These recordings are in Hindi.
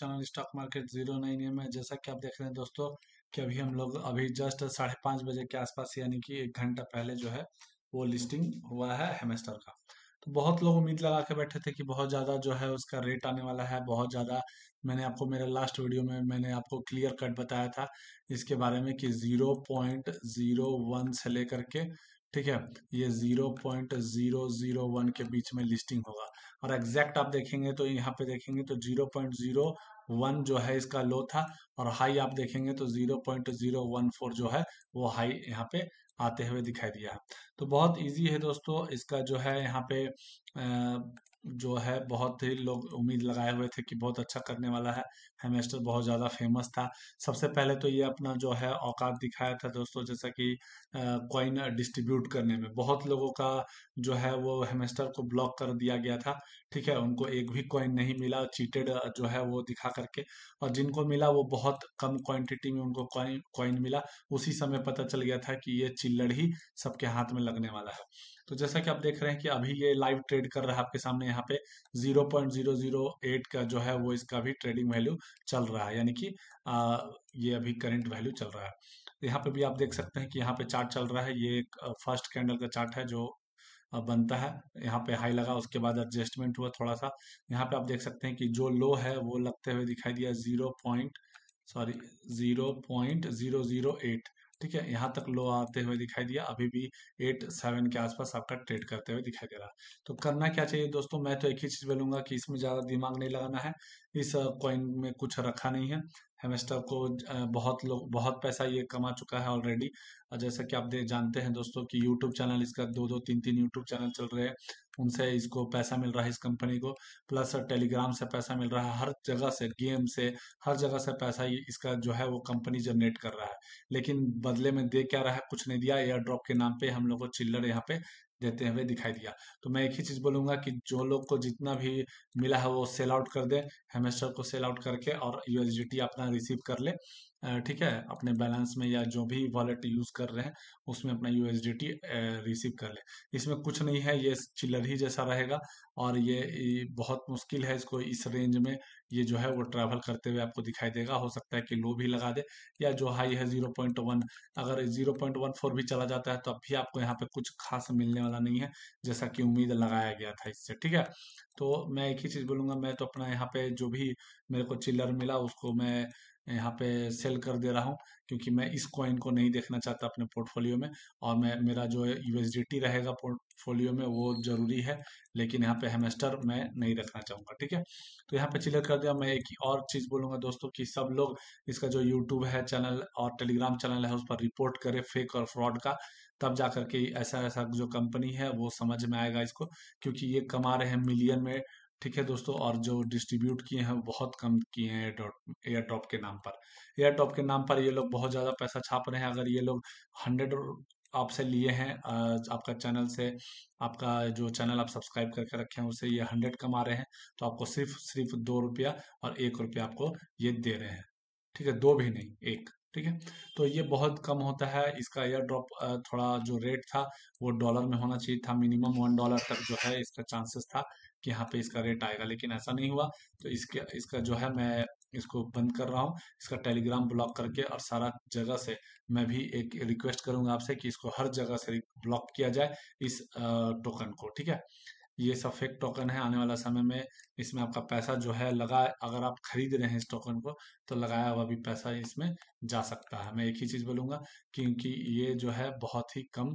channel stock market zero nine M है जैसा कि आप देख रहे हैं दोस्तों कि अभी हम लोग अभी जस्ट साढ़े पाँच बजे के आसपास यानी कि एक घंटा पहले जो है वो लिस्टिंग हुआ है हेमेस्टर का तो बहुत लोग उम्मीद लगा के बैठे थे कि बहुत ज़्यादा जो है उसका रेट आने वाला है बहुत ज़्यादा मैंने आपको मेरे लास्ट वीडियो में मैंने आपको क्लियर कट बताया था इसके बारे में कि ज़ीरो पॉइंट ज़ीरो वन से लेकर के ठीक है ये zero point zero zero one के बीच में लिस्टिंग होगा और एग्जैक्ट आप देखेंगे तो यहाँ पे देखेंगे तो जीरो पॉइंट जीरो वन जो है इसका लो था और हाई आप देखेंगे तो zero point zero one four जो है वो हाई यहाँ पे आते हुए दिखाई दिया तो बहुत इजी है दोस्तों इसका जो है यहाँ पे जो है बहुत ही लोग उम्मीद लगाए हुए थे कि बहुत अच्छा करने वाला है हेमेस्टर बहुत ज़्यादा फेमस था सबसे पहले तो ये अपना जो है औकात दिखाया था दोस्तों जैसा कि कॉइन डिस्ट्रीब्यूट करने में बहुत लोगों का जो है वो हेमेस्टर को ब्लॉक कर दिया गया था ठीक है उनको एक भी कॉइन नहीं मिला चीटेड जो है वो दिखा करके और जिनको मिला वो बहुत कम क्वांटिटी में उनको कॉइन कॉइन मिला उसी समय पता चल गया था कि ये चिल्लड़ ही सबके हाथ में लगने वाला है तो जैसा कि आप देख रहे हैं कि अभी ये लाइव ट्रेड कर रहा है आपके सामने यहाँ पे zero zero zero point eight का जो है वो इसका भी ट्रेडिंग वैल्यू चल रहा है यानी कि आ, ये अभी करेंट वैल्यू चल रहा है यहाँ पे भी आप देख सकते हैं कि यहाँ पे चार्ट चल रहा है ये एक फर्स्ट कैंडल का चार्ट है जो बनता है यहाँ पे हाई लगा उसके बाद एडजस्टमेंट हुआ थोड़ा सा यहाँ पे आप देख सकते हैं कि जो लो है वो लगते हुए दिखाई दिया zero point sorry zero point zero zero eight ठीक है यहाँ तक लो आते हुए दिखाई दिया अभी भी एट सेवन के आसपास आपका ट्रेड करते हुए दिखाई दे रहा है तो करना क्या चाहिए दोस्तों मैं तो एक ही चीज बोलूंगा कि इसमें ज्यादा दिमाग नहीं लगाना है इस कॉइन में कुछ रखा नहीं है हेमेस्टर को बहुत लोग बहुत पैसा ये कमा चुका है ऑलरेडी जैसा कि आप दे जानते हैं दोस्तों कि यूट्यूब चैनल इसका दो दो तीन तीन यूट्यूब चैनल चल रहे हैं उनसे इसको पैसा मिल रहा है इस कंपनी को प्लस टेलीग्राम से पैसा मिल रहा है हर जगह से गेम से हर जगह से पैसा इसका जो है वो कंपनी जनरेट कर रहा है लेकिन बदले में दे क्या रहा है कुछ नहीं दिया एयर ड्रॉप के नाम पे हम लोग को चिल्लर यहाँ पे देते हुए दिखाई दिया तो मैं एक ही चीज़ बोलूंगा कि जो लोग को जितना भी मिला है वो सेल आउट कर दे हेमेस्टर को सेल आउट करके और यूएसडीटी अपना रिसीव कर ले ठीक है अपने बैलेंस में या जो भी वॉलेट यूज कर रहे हैं उसमें अपना यूएसडीटी रिसीव कर ले इसमें कुछ नहीं है ये चिलर ही जैसा रहेगा और ये बहुत मुश्किल है इसको इस रेंज में ये जो है वो ट्रैवल करते हुए आपको दिखाई देगा हो सकता है कि लो भी लगा दे या जो हाई है जीरो पॉइंट वन अगर जीरो पॉइंट वन फोर भी चला जाता है तो अब भी आपको यहाँ पे कुछ खास मिलने वाला नहीं है जैसा कि उम्मीद लगाया गया था इससे ठीक है तो मैं एक ही चीज बोलूंगा मैं तो अपना यहाँ पे जो भी मेरे को चिल्लर मिला उसको मैं यहाँ पे सेल कर दे रहा हूँ क्योंकि मैं इस कॉइन को नहीं देखना चाहता अपने पोर्टफोलियो में और मैं मेरा जो यूएसडीटी रहेगा पोर्टफोलियो में वो जरूरी है लेकिन यहाँ पे हेमेस्टर मैं नहीं रखना चाहूँगा ठीक है तो यहाँ पे चिल्लर कर दिया मैं एक और चीज़ बोलूँगा दोस्तों कि सब लोग इसका जो यूट्यूब है चैनल और टेलीग्राम चैनल है उस पर रिपोर्ट करें फेक और फ्रॉड का तब जा करके ऐसा ऐसा जो कंपनी है वो समझ में आएगा इसको क्योंकि ये कमा रहे हैं मिलियन में ठीक है दोस्तों और जो डिस्ट्रीब्यूट किए हैं बहुत कम किए हैं एयर टॉप के नाम पर एयर टॉप के नाम पर ये लोग बहुत ज़्यादा पैसा छाप रहे हैं अगर ये लोग हंड्रेड आपसे लिए हैं आपका चैनल से आपका जो चैनल आप सब्सक्राइब करके रखे हैं उसे ये हंड्रेड कमा रहे हैं तो आपको सिर्फ सिर्फ दो रुपया और एक रुपया आपको ये दे रहे हैं ठीक है दो भी नहीं एक ठीक है तो ये बहुत कम होता है इसका एयर ड्रॉप थोड़ा जो रेट था वो डॉलर में होना चाहिए था मिनिमम वन डॉलर तक जो है इसका चांसेस था कि यहाँ पे इसका रेट आएगा लेकिन ऐसा नहीं हुआ तो इसके इसका जो है मैं इसको बंद कर रहा हूँ इसका टेलीग्राम ब्लॉक करके और सारा जगह से मैं भी एक रिक्वेस्ट करूंगा आपसे कि इसको हर जगह से ब्लॉक किया जाए इस टोकन को ठीक है ये सफेद टोकन है आने वाला समय में इसमें आपका पैसा जो है लगा अगर आप खरीद रहे हैं इस टोकन को तो लगाया हुआ भी पैसा इसमें जा सकता है मैं एक ही चीज़ बोलूंगा क्योंकि ये जो है बहुत ही कम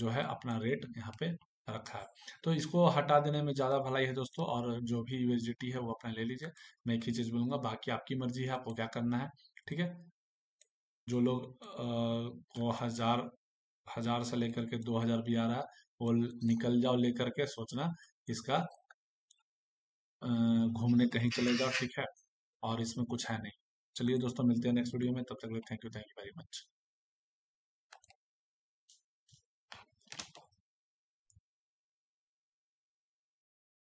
जो है अपना रेट यहाँ पे रखा है तो इसको हटा देने में ज़्यादा भलाई है दोस्तों और जो भी यूएसडी है वो अपना ले लीजिए मैं एक ही चीज़ बोलूंगा बाकी आपकी मर्जी है आपको क्या करना है ठीक है जो लोग को हज़ार हज़ार से लेकर के दो हज़ार भी आ रहा है वो निकल जाओ लेकर के सोचना इसका घूमने कहीं चले जाओ ठीक है और इसमें कुछ है नहीं चलिए दोस्तों मिलते हैं नेक्स्ट वीडियो में तब तक thank you thank you very much